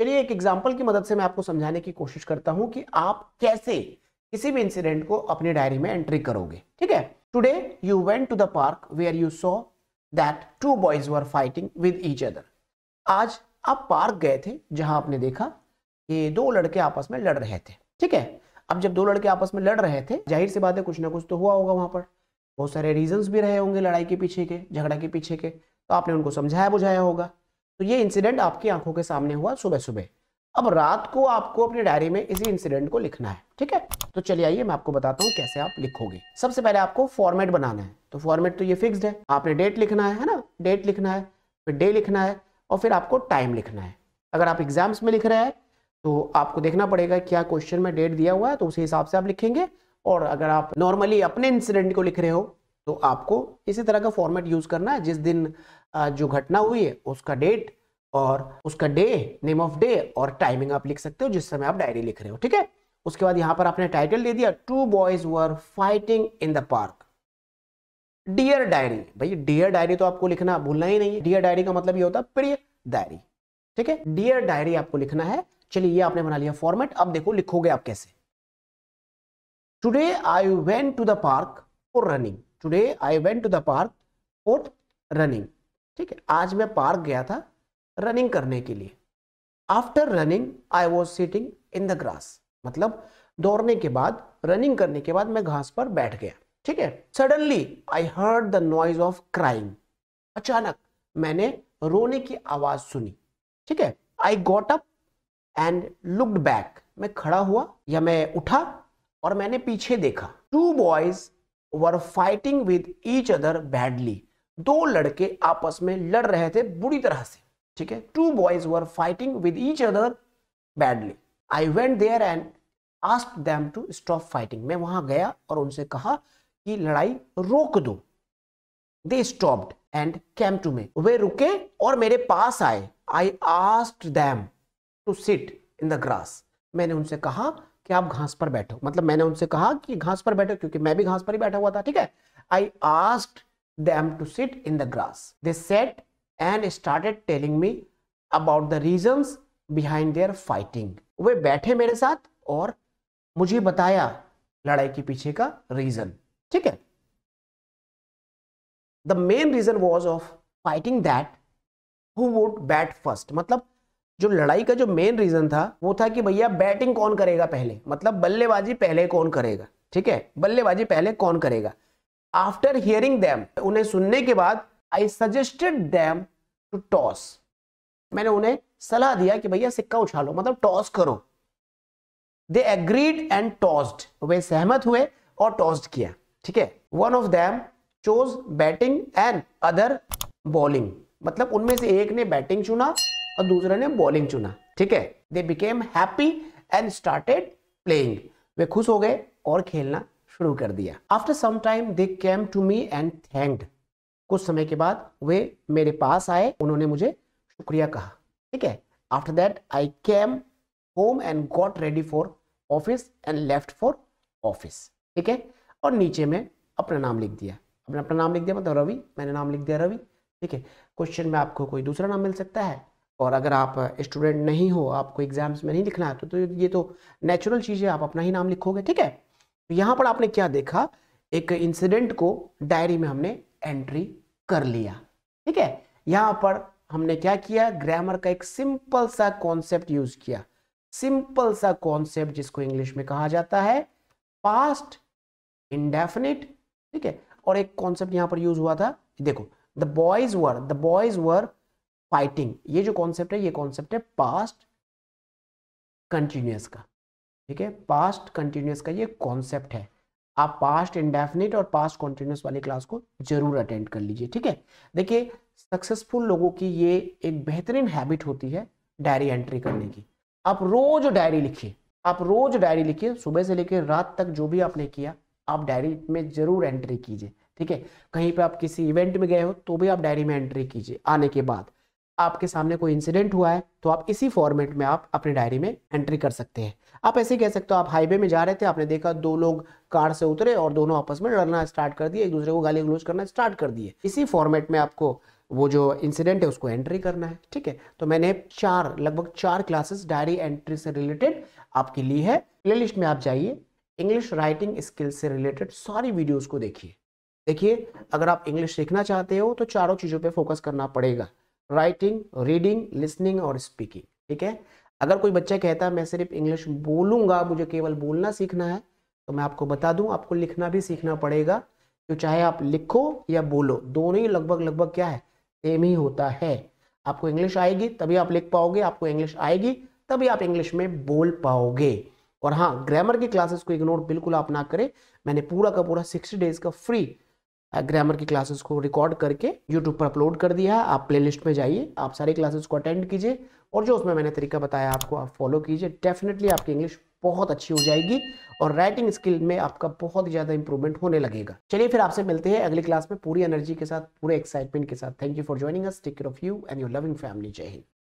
चलिए एक एग्जाम्पल की मदद से मैं आपको समझाने की कोशिश करता हूं कि आप कैसे किसी भी इंसिडेंट को अपनी डायरी में एंट्री करोगे ठीक है today you went to the park where you saw that two boys were fighting with each other आज आप पार्क गए थे जहां आपने देखा कि दो लड़के आपस में लड़ रहे थे ठीक है अब जब दो लड़के आपस में लड़ रहे थे जाहिर सी बात है कुछ ना कुछ तो हुआ होगा वहां पर बहुत सारे रीजंस भी रहे होंगे लड़ाई के पीछे के झगड़ा के पीछे के तो आपने उनको समझाया बुझाया होगा तो ये इंसिडेंट आपकी आंखों के सामने हुआ सुबह सुबह अब रात को आपको अपनी डायरी में इसी इंसिडेंट को लिखना है ठीक है तो चलिए आइए मैं आपको बताता हूँ कैसे आप लिखोगे सबसे पहले आपको फॉर्मेट बनाना है तो फॉर्मेट तो ये फिक्स्ड है आपने डेट लिखना है है ना डेट लिखना है फिर डे लिखना है और फिर आपको टाइम लिखना है अगर आप एग्जाम्स में लिख रहे हैं तो आपको देखना पड़ेगा क्या क्वेश्चन में डेट दिया हुआ है तो उसी हिसाब से आप लिखेंगे और अगर आप नॉर्मली अपने इंसिडेंट को लिख रहे हो तो आपको इसी तरह का फॉर्मेट यूज करना है जिस दिन जो घटना हुई है उसका डेट और उसका डे नेम ऑफ डे और टाइमिंग आप लिख सकते हो जिस समय आप डायरी लिख रहे हो ठीक है उसके बाद यहाँ पर आपने टाइटल दे दिया two boys were fighting in the park dear diary भाई डियर डायरी तो आपको लिखना भूलना ही नहीं है डियर डायरी का मतलब ये होता है प्रिय डायरी ठीक है डियर डायरी आपको लिखना है चलिए ये आपने बना लिया फॉर्मेट अब देखो लिखोगे आप कैसे today I went to the park for running today I went to the park for running ठीक है आज मैं पार्क गया था रनिंग करने के लिए after running I was sitting in the grass मतलब दौड़ने के बाद रनिंग करने के बाद मैं घास पर बैठ गया ठीक है suddenly I heard the noise of crying अचानक मैंने रोने की आवाज सुनी ठीक है I got up and looked back मैं खड़ा हुआ या मैं उठा और मैंने पीछे देखा two boys were fighting with each other badly दो लड़के आपस में लड़ रहे थे बुरी तरह से ठीक है two boys were fighting with each other badly I went there and ask them to stop fighting मैं वहां गया और उनसे कहा कि लड़ाई रोक दो they stopped and came to me वे रुके और मेरे पास आए I asked them to sit in the grass मैंने उनसे कहा कि आप घास पर बैठो मतलब मैंने उनसे कहा कि घास पर बैठो क्योंकि मैं भी घास पर ही बैठा हुआ था ठीक है I asked them to sit in the grass. They sat and started telling me about the reasons behind their fighting. वे बैठे मेरे साथ और मुझे बताया लड़ाई के पीछे का रीजन ठीक है the main reason was of fighting that who would bat first मतलब जो लड़ाई का जो मेन रीजन था वो था कि भैया बैटिंग कौन करेगा पहले मतलब बल्लेबाजी पहले कौन करेगा ठीक है बल्लेबाजी पहले कौन करेगा आफ्टर हियरिंग दैम उन्हें सुनने के बाद I suggested them to toss मैंने उन्हें सलाह दिया कि भैया सिक्का उछालो मतलब टॉस करो दे एग्रीड एंड टॉस्ड वे सहमत हुए और टॉस्ड किया ठीक है one of them chose batting and other bowling मतलब उनमें से एक ने बैटिंग चुना और दूसरे ने बॉलिंग चुना ठीक है they became happy and started playing वे खुश हो गए और खेलना शुरू कर दिया after some time they came to me and thanked कुछ समय के बाद वे मेरे पास आए उन्होंने मुझे शुक्रिया कहा ठीक है after that I came home and got ready for office and left for office ठीक है और नीचे में अपना नाम लिख दिया अपना अपना नाम लिख दिया मतलब रवि मैंने नाम लिख दिया रवि ठीक है क्वेश्चन में आपको कोई दूसरा नाम मिल सकता है और अगर आप स्टूडेंट नहीं हो आपको एग्जाम्स में नहीं लिखना है तो, तो ये तो नेचुरल चीज़ है आप अपना ही नाम लिखोगे ठीक है तो यहां पर आपने क्या देखा एक इंसिडेंट को डायरी में हमने एंट्री कर लिया ठीक है यहां पर हमने क्या किया ग्रामर का एक सिंपल सा कॉन्सेप्ट यूज किया सिंपल सा कॉन्सेप्ट जिसको इंग्लिश में कहा जाता है पास्ट इंडेफिनिट ठीक है और एक कॉन्सेप्ट यहां पर यूज हुआ था देखो the boys were the boys were fighting ये जो कॉन्सेप्ट है ये कॉन्सेप्ट है पास्ट कंटिन्यूस का ठीक है पास्ट कंटिन्यूस का ये कॉन्सेप्ट है आप पास्ट इंडेफिनिट और पास्ट कॉन्टिन्यूस वाली क्लास को जरूर अटेंड कर लीजिए ठीक है देखिए सक्सेसफुल लोगों की ये एक बेहतरीन हैबिट होती है डायरी एंट्री करने की आप रोज डायरी लिखिए आप रोज डायरी लिखिए सुबह से लेकर रात तक जो भी आपने किया आप डायरी में जरूर एंट्री कीजिए ठीक है कहीं पे आप किसी इवेंट में गए हो तो भी आप डायरी में एंट्री कीजिए आने के बाद आपके सामने कोई इंसिडेंट हुआ है तो आप इसी फॉर्मेट में आप अपनी डायरी में एंट्री कर सकते हैं आप ऐसे कह सकते हो आप हाईवे में जा रहे थे आपने देखा दो लोग कार से उतरे और दोनों आपस में लड़ना स्टार्ट कर दिए एक दूसरे को गाली गलोज करना स्टार्ट कर दिए इसी फॉर्मेट में आपको वो जो इंसिडेंट है उसको एंट्री करना है ठीक है तो मैंने चार लगभग चार क्लासेस डायरी एंट्री से रिलेटेड आपकी ली है प्ले लिस्ट में आप जाइए इंग्लिश राइटिंग स्किल से रिलेटेड सारी वीडियोस को देखिए देखिए अगर आप इंग्लिश सीखना चाहते हो तो चारों चीज़ों पे फोकस करना पड़ेगा राइटिंग रीडिंग लिसनिंग और स्पीकिंग ठीक है अगर कोई बच्चा कहता है मैं सिर्फ इंग्लिश बोलूंगा मुझे केवल बोलना सीखना है तो मैं आपको बता दूं आपको लिखना भी सीखना पड़ेगा तो चाहे आप लिखो या बोलो दोनों ही लगभग लगभग क्या है सेम ही होता है आपको इंग्लिश आएगी तभी आप लिख पाओगे आपको इंग्लिश आएगी तभी आप इंग्लिश में बोल पाओगे और हाँ ग्रामर की क्लासेस को इग्नोर बिल्कुल आप ना करें मैंने पूरा का पूरा सिक्सटी डेज का फ्री ग्रामर की क्लासेस को रिकॉर्ड करके यूट्यूब पर अपलोड कर दिया है आप प्लेलिस्ट में जाइए आप सारी क्लासेस को अटेंड कीजिए और जो उसमें मैंने तरीका बताया आपको आप फॉलो कीजिए डेफिनेटली आपकी इंग्लिश बहुत अच्छी हो जाएगी और राइटिंग स्किल में आपका बहुत ही ज़्यादा इंप्रूवमेंट होने लगेगा चलिए फिर आपसे मिलते हैं अगली क्लास में पूरी एनर्जी के साथ पूरे एक्साइटमेंट के साथ thank you for joining us take care of you and your loving family Jai Hind